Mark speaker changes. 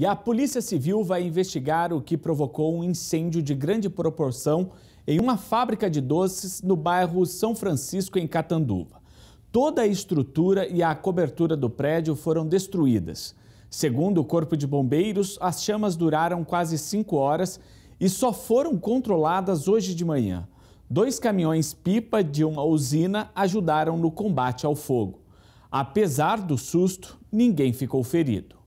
Speaker 1: E a Polícia Civil vai investigar o que provocou um incêndio de grande proporção em uma fábrica de doces no bairro São Francisco, em Catanduva. Toda a estrutura e a cobertura do prédio foram destruídas. Segundo o Corpo de Bombeiros, as chamas duraram quase cinco horas e só foram controladas hoje de manhã. Dois caminhões-pipa de uma usina ajudaram no combate ao fogo. Apesar do susto, ninguém ficou ferido.